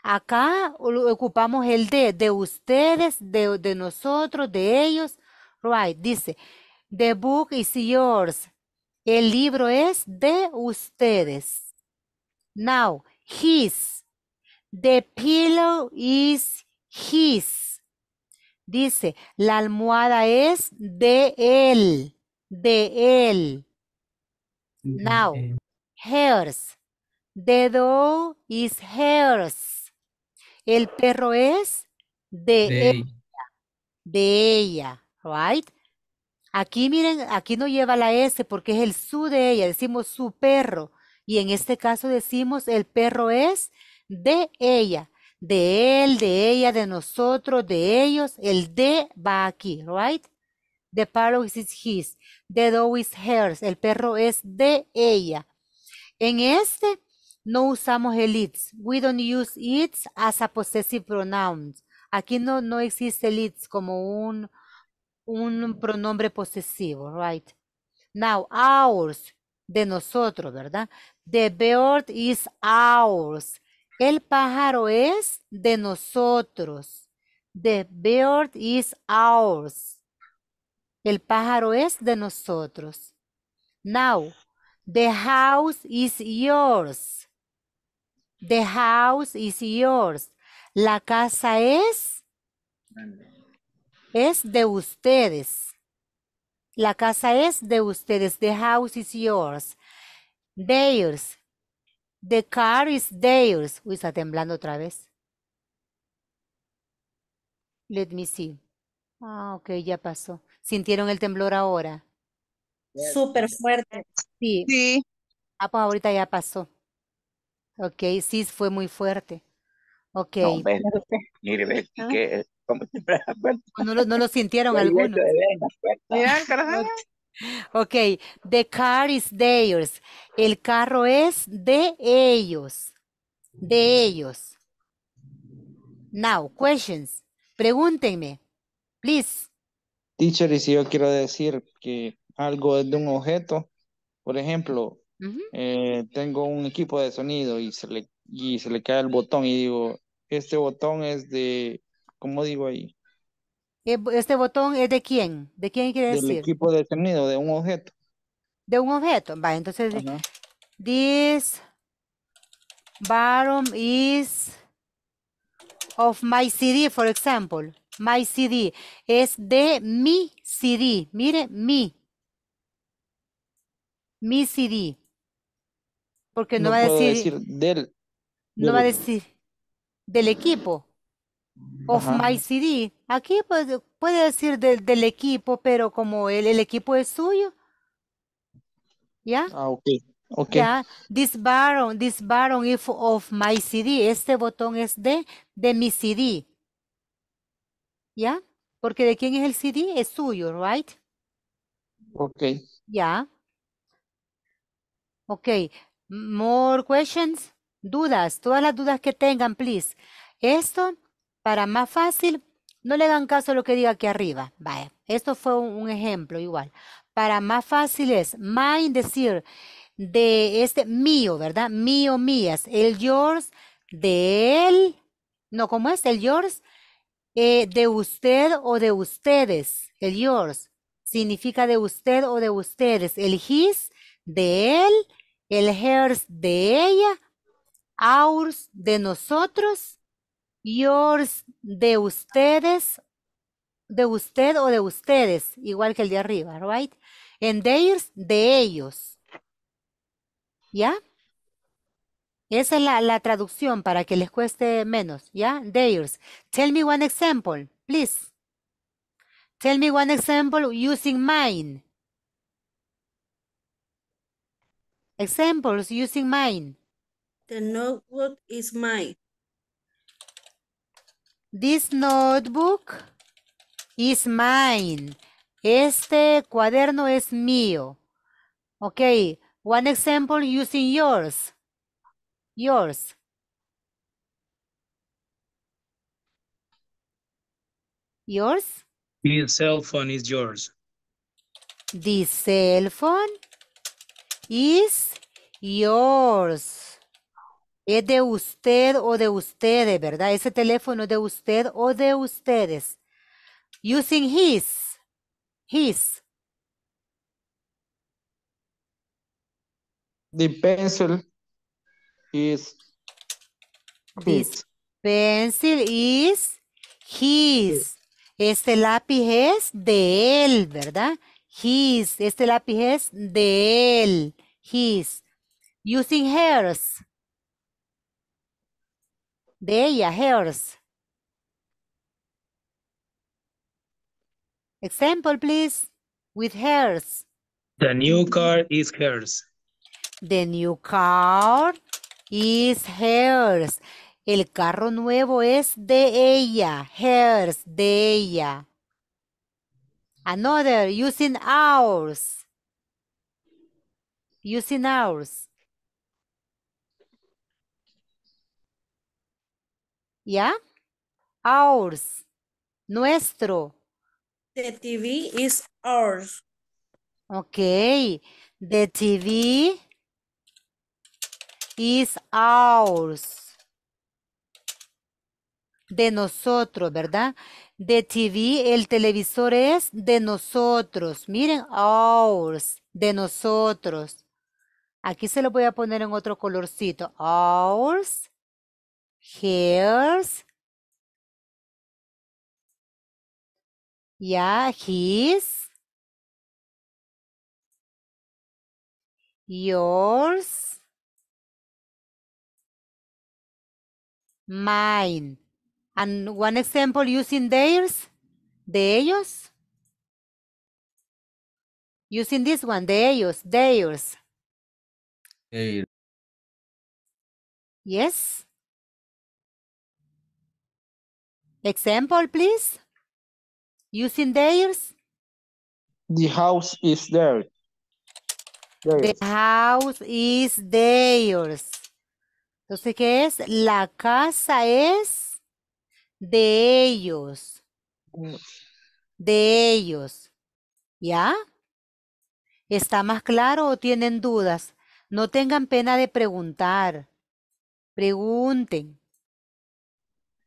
Acá ocupamos el de, de ustedes, de, de nosotros, de ellos, right. Dice, the book is yours. El libro es de ustedes. Now, his. The pillow is his. Dice, la almohada es de él. De él. Now, hers. The dog is hers. El perro es de, ella. De ella right? Aquí miren, aquí no lleva la S porque es el su de ella, decimos su perro. Y en este caso decimos el perro es de ella, de él, de ella, de nosotros, de ellos. El de va aquí, right? The parrot is his. The dog is hers. El perro es de ella. En este no usamos el it's. We don't use it's as a possessive pronoun. Aquí no, no existe el it's como un un pronombre posesivo, right? Now, ours, de nosotros, ¿verdad? The bird is ours. El pájaro es de nosotros. The bird is ours. El pájaro es de nosotros. Now, the house is yours. The house is yours. La casa es es de ustedes. La casa es de ustedes. The house is yours. Theirs. The car is theirs. Uy, está temblando otra vez. Let me see. Ah, ok, ya pasó. ¿Sintieron el temblor ahora? Súper fuerte. Sí. sí. Ah, pues ahorita ya pasó. Ok, sí, fue muy fuerte. Ok. mire, ah. No lo, no lo sintieron algunos. Pues, ok, the car is theirs. El carro es de ellos. De ellos. Now, questions. Pregúntenme, please. Teacher, y si yo quiero decir que algo es de un objeto, por ejemplo, eh, tengo un equipo de sonido y se, le, y se le cae el botón y digo, este botón es de ¿Cómo digo ahí. Eh, ¿Este botón es de quién? ¿De quién quiere decir? Del equipo determinado, de un objeto. De un objeto. Va, entonces, this bottom is of my CD, for example. My CD. Es de mi CD. Mire, mi. Mi CD. Porque no, no va a decir, del. No va a decir del equipo. Of my CD. Aquí pues, puede, decir del, equipo, pero como el, equipo es suyo. ¿Ya? Ah, ok. okay. Ya, this baron, this baron if of my CD. Este botón es de, de mi CD. ¿Ya? Porque de quién es el CD es suyo, right? Ok. Ya. Ok. More questions. Dudas. Todas las dudas que tengan, please. Esto para más fácil, no le dan caso a lo que diga aquí arriba. Vaya, esto fue un, ejemplo igual. Para más fácil es mine, decir, de este mío, ¿verdad? Mío, mías. El yours, de él. No, ¿cómo es? El yours, eh, de usted o de ustedes. El yours significa de usted o de ustedes. El his, de él. El hers, de ella. Ours, de nosotros Yours, de ustedes, de usted o de ustedes, igual que el de arriba, right? And theirs, de ellos. ¿Ya? Esa es la, la traducción para que les cueste menos, ¿ya? Theirs. Tell me one example, please. Tell me one example using mine. Examples using mine. The notebook is mine. This notebook is mine. Este cuaderno es mío. Okay, one example using yours. Yours. Yours? This cell phone is yours. The cell phone is yours. Es de usted o de ustedes, ¿verdad? Ese teléfono es de usted o de ustedes. Using his. His. The pencil is his. pencil is his. Este lápiz es de él, ¿verdad? His. Este lápiz es de él. His. Using hers. their hers. Example, please, with hers. The new car is hers. The new car is hers. El carro nuevo es de ella. Hers, de ella. Another, using ours. Using ours. ¿Ya? Ours. Nuestro. The TV is ours. Ok. The TV is ours. De nosotros, ¿verdad? The TV, el televisor es de nosotros. Miren, ours, de nosotros. Aquí se lo voy a poner en otro colorcito. Ours, hairs. Yeah, his. Yours. Mine. And one example using theirs, de ellos. Using this one, de ellos, theirs. Hey. Yes. Example, please. Using theirs. The house is theirs. The house is theirs. Entonces, ¿qué es? La casa es de ellos. De ellos. ¿Ya? ¿Está más claro o tienen dudas? No tengan pena de preguntar. Pregunten.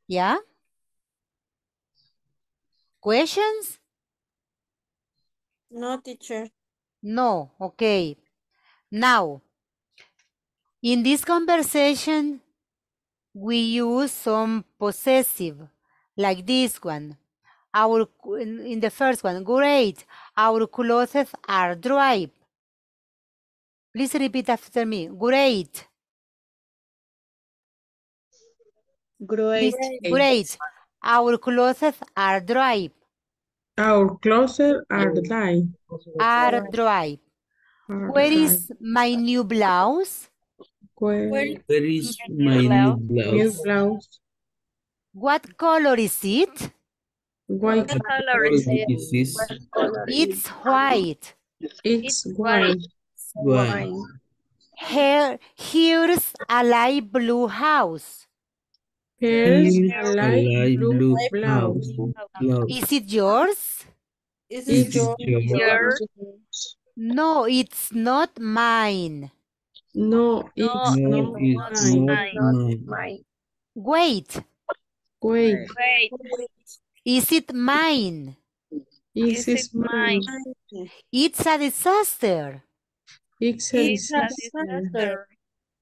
¿Ya? Questions? No, teacher. No, okay. Now, in this conversation, we use some possessive, like this one. Our In the first one, great, our clothes are dry. Please repeat after me, great. Great. Great. Our clothes are dry. Our clothes are dry. Are dry. Where is my new blouse? Where, Where is my blouse? new blouse? What color is it? What, color is it? Is it's white. It's, it's white. white. Here, here's a light blue house. Hers a light blue, blouse. Is it yours? Is it yours? yours? No, it's not mine. No, it's, no, not, it's mine. Not, mine. Wait. Wait. Wait. Is it mine? Is it mine? It's a disaster. It's a disaster.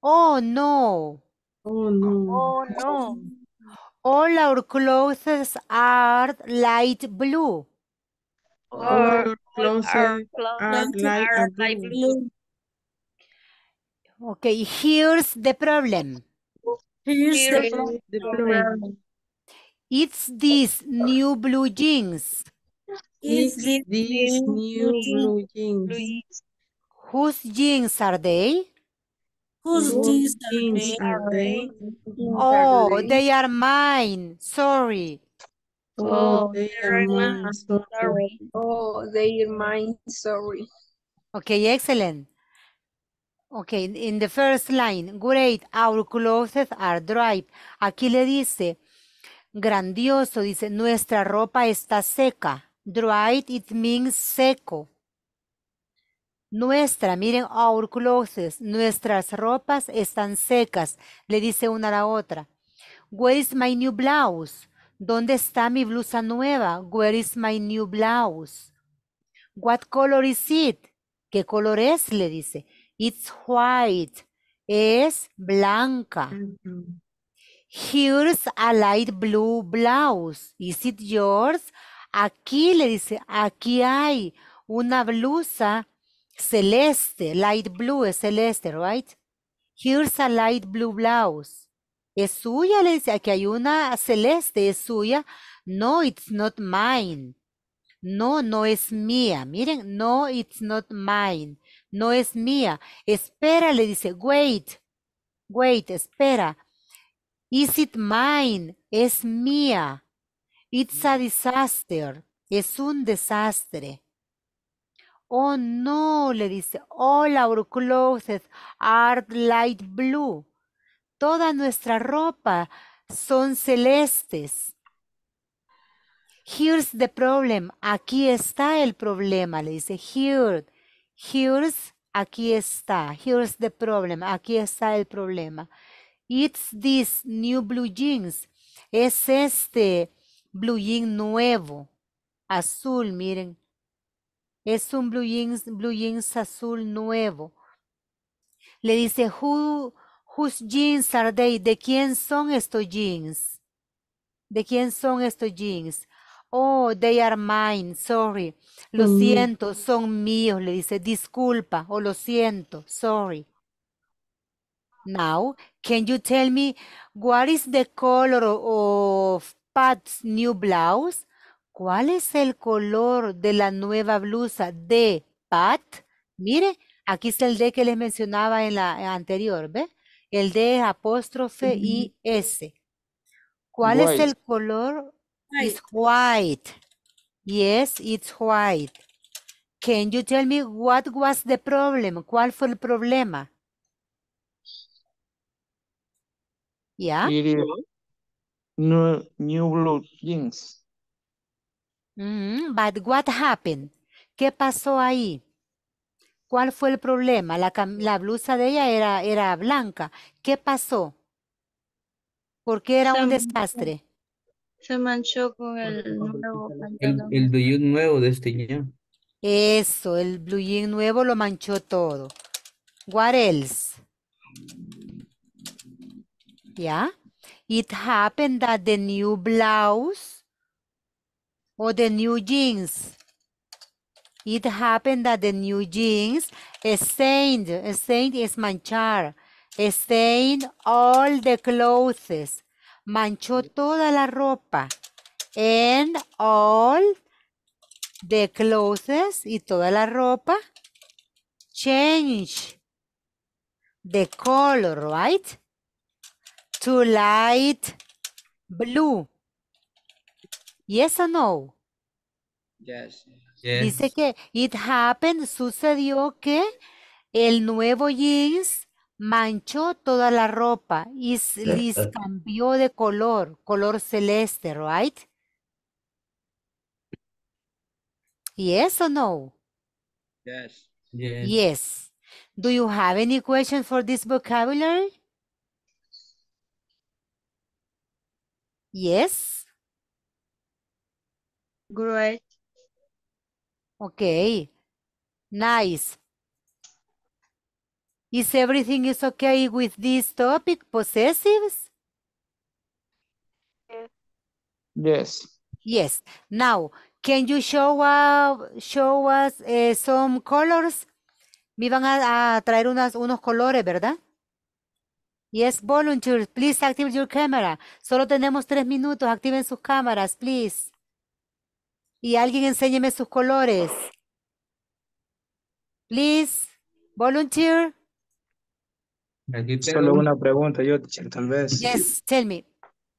Oh no. Oh no. Oh no. All our clothes are light blue. All our clothes are, are, light, are light blue. blue. Okay, here's the problem. Here's, here's the, problem. It's these new blue jeans. It's, it's these new, Blue jeans. Whose jeans are they? Oh, they are mine. Sorry. Oh, oh they are mine. Sorry. Oh, they are mine. Sorry. Okay, excellent. Okay, in the first line, great, our clothes are dry. Aquí le dice, grandioso, dice, nuestra ropa está seca. Dry, it means seco. Nuestra, miren, our oh, clothes, nuestras ropas están secas, le dice una a la otra. Where is my new blouse? ¿Dónde está mi blusa nueva? Where is my new blouse? What color is it? ¿Qué color es? Le dice. It's white. Es blanca. Here's a light blue blouse. Is it yours? Aquí le dice, aquí hay una blusa celeste, light blue es celeste, right? Here's a light blue blouse. Es suya, le dice, aquí hay una celeste, es suya. No, it's not mine. No, no es mía. Miren, no, it's not mine. No es mía. Espera, le dice, wait, wait, espera. Is it mine? Es mía. It's a disaster. Es un desastre. Oh no, le dice, oh, all our clothes are light blue. Toda nuestra ropa son celestes. Here's the problem. Aquí está el problema, le dice. Here, here's, aquí está. Here's the problem. Aquí está el problema. It's this new blue jeans. Es este blue jean nuevo. Azul, miren. Es un blue jeans, blue jeans azul nuevo. Le dice, Who, whose jeans are they? ¿De quién son estos jeans? ¿De quién son estos jeans? Oh, they are mine, sorry. Lo siento, son míos, le dice, disculpa, o lo siento, sorry. Now, can you tell me what is the color of Pat's new blouse? ¿Cuál es el color de la nueva blusa de Pat? Mire, aquí está el D que les mencionaba en la eh, anterior, ¿ve? El D apóstrofe y S. ¿Cuál es el color? It's white. Yes, it's white. Can you tell me what was the problem? ¿Cuál fue el problema? ¿Ya? Yeah. New, blue jeans. Mm, but what happened? ¿Qué pasó ahí? ¿Cuál fue el problema? La, blusa de ella era, blanca. ¿Qué pasó? ¿Por qué era un desastre? Se manchó con el nuevo El, el blue jean nuevo de este niño. Eso, el blue jean nuevo lo manchó todo. What else? ¿Ya? It happened that the new blouse or the new jeans. It happened that the new jeans stained, stained is manchar, stained all the clothes, manchó toda la ropa, and all the clothes y toda la ropa, change the color, right? To light blue. Yes or no? Yes. Dice que it happened, sucedió que el nuevo jeans manchó toda la ropa y les cambió de color, color celeste, right? Yes or no? Yes. Yes. yes. Do you have any question for this vocabulary? Yes. Great. Ok. Nice. Is everything is okay with this topic, possessives? Yes. Yes. Now, can you show, show us eh, some colors? Me van a, traer unos colores, ¿verdad? Yes, volunteers, please active your camera. Solo tenemos tres minutos. Activen sus cámaras, please. Y alguien enséñeme sus colores. Please, volunteer. Solo una pregunta, yo, tal vez. Yes, tell me.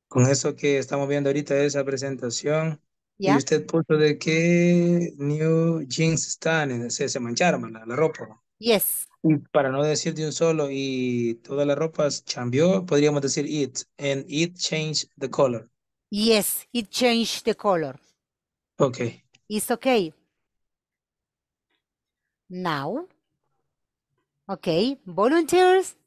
Con eso que estamos viendo ahorita, esa presentación, y usted puso de qué new jeans están, se, se mancharon la, ropa. Yes. Y para no decir de un solo y toda la ropa cambió, podríamos decir it, and it changed the color. Yes, it changed the color. Okay. It's okay. Now. Okay. Volunteers.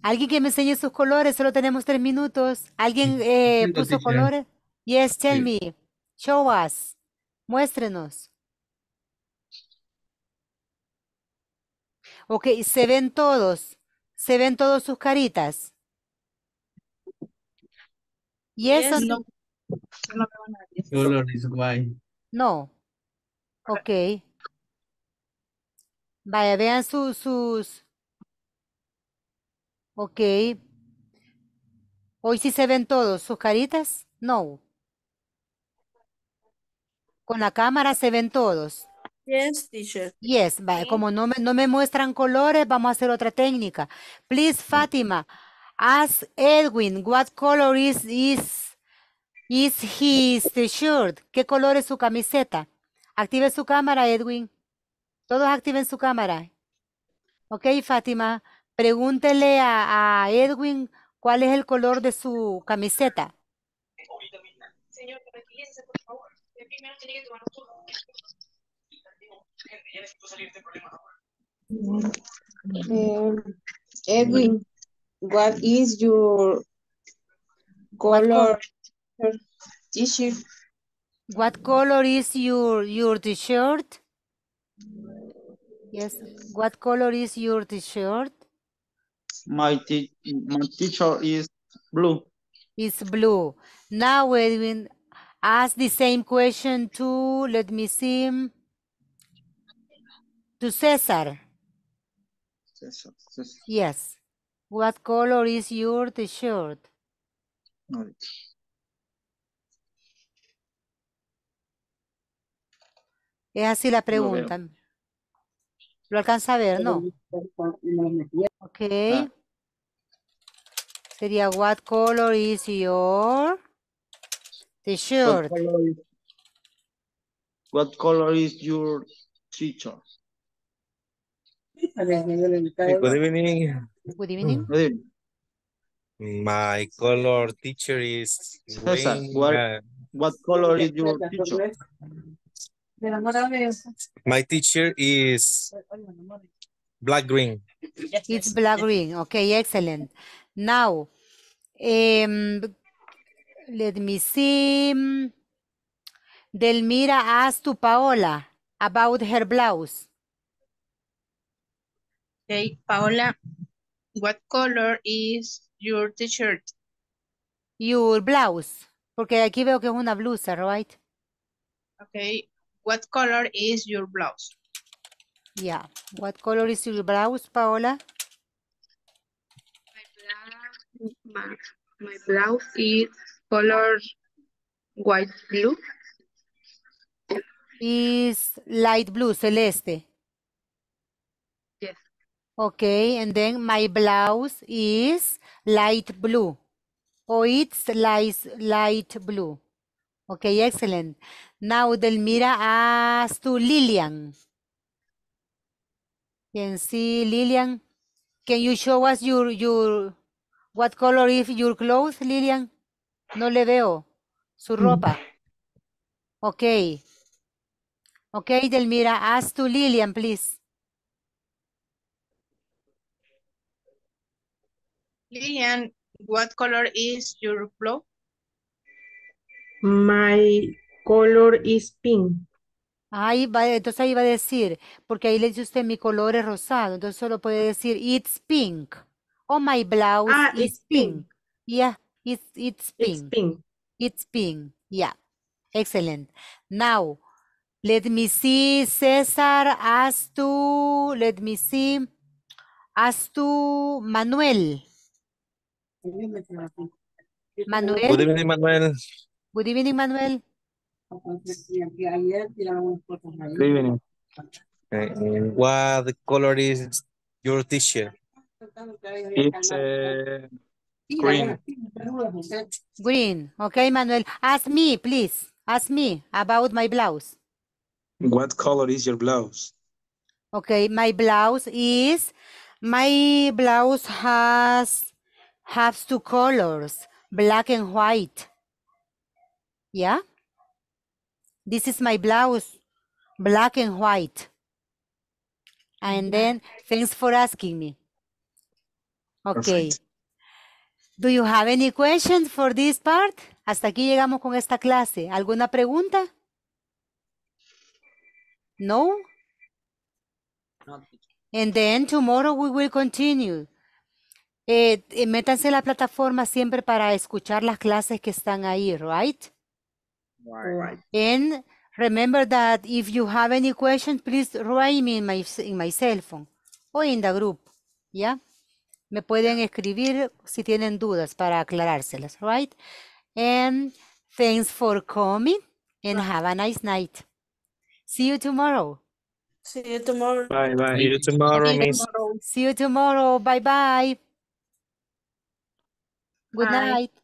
Alguien que me enseñe sus colores. Solo tenemos tres minutos. ¿Alguien eh, puso colores? Yes, tell me. Show us. Muéstrenos. Ok, se ven todos. Se ven todos sus caritas. Y eso no No. Ok. Vaya, vean sus, sus. Ok. Hoy sí se ven todos. ¿Sus caritas? No. Con la cámara se ven todos. Yes, teacher. Yes, como no me, no me muestran colores, vamos a hacer otra técnica. Please, Fátima, ask Edwin, what color is, is Is his shirt? ¿Qué color es su camiseta? Active su cámara, Edwin. Todos activen su cámara. Ok, Fátima, pregúntele a, Edwin cuál es el color de su camiseta. Eh, Edwin, what is your color T-shirt. What color is your your T-shirt? Yes. What color is your T-shirt? My t my T-shirt is blue. It's blue. Now we ask the same question to let me see to Cesar. Yes. What color is your T-shirt? Es así la pregunta. Lo alcanza a ver, ¿no? Ok. Ah. Sería, what color is your t-shirt? What color is your teacher? Good evening. Good evening. Good evening. My color teacher is green. What, what color is your teacher? My teacher is black green. It's black green. Okay, excellent. Now, em, let me see. Delmira asked to Paola about her blouse. Hey, Paola, what color is your t-shirt? Your blouse. Porque aquí veo que es una blusa, right? Okay, What color is your blouse? Yeah. What color is your blouse, Paola? My blouse, my, my blouse is color white blue. Is light blue, celeste? Yes. Okay, and then my blouse is light blue. Or oh, it's light, light blue. Okay, excellent. Now Delmira ask to Lilian. Can see Lilian. Can you show us your your what color is your clothes, Lilian? No le veo su mm. ropa. Okay. Okay, Delmira, ask to Lilian, please. Lilian, what color is your clothes? My color is pink. Ahí va, entonces ahí va a decir, porque ahí le dice usted mi color es rosado, entonces solo puede decir it's pink o my blouse ah, is pink. Yeah, it's, it's pink. It's pink. Yeah. Excellent. Now, let me see, César, as tú? let me see, as tú, Manuel. Manuel. Manuel. Good evening, Manuel. Good evening. Uh, what color is your t-shirt? It's uh, green. Green. Okay, Manuel. Ask me, please. Ask me about my blouse. What color is your blouse? Okay, my blouse is, my blouse has, has two colors, black and white. Yeah? This is my blouse, black and white. And then, thanks for asking me. Okay. Do you have any questions for this part? Hasta aquí llegamos con esta clase. ¿Alguna pregunta? No? And then tomorrow we will continue. Eh, eh métanse en la plataforma siempre para escuchar las clases que están ahí, right? Right. And remember that if you have any questions, please write me in my, in my cell phone or in the group. Yeah. Me pueden escribir si tienen dudas para aclarárselas, right? And thanks for coming and have a nice night. See you tomorrow. See you tomorrow. Bye bye. See you tomorrow, See you tomorrow. See you tomorrow. Bye bye. Good bye. night.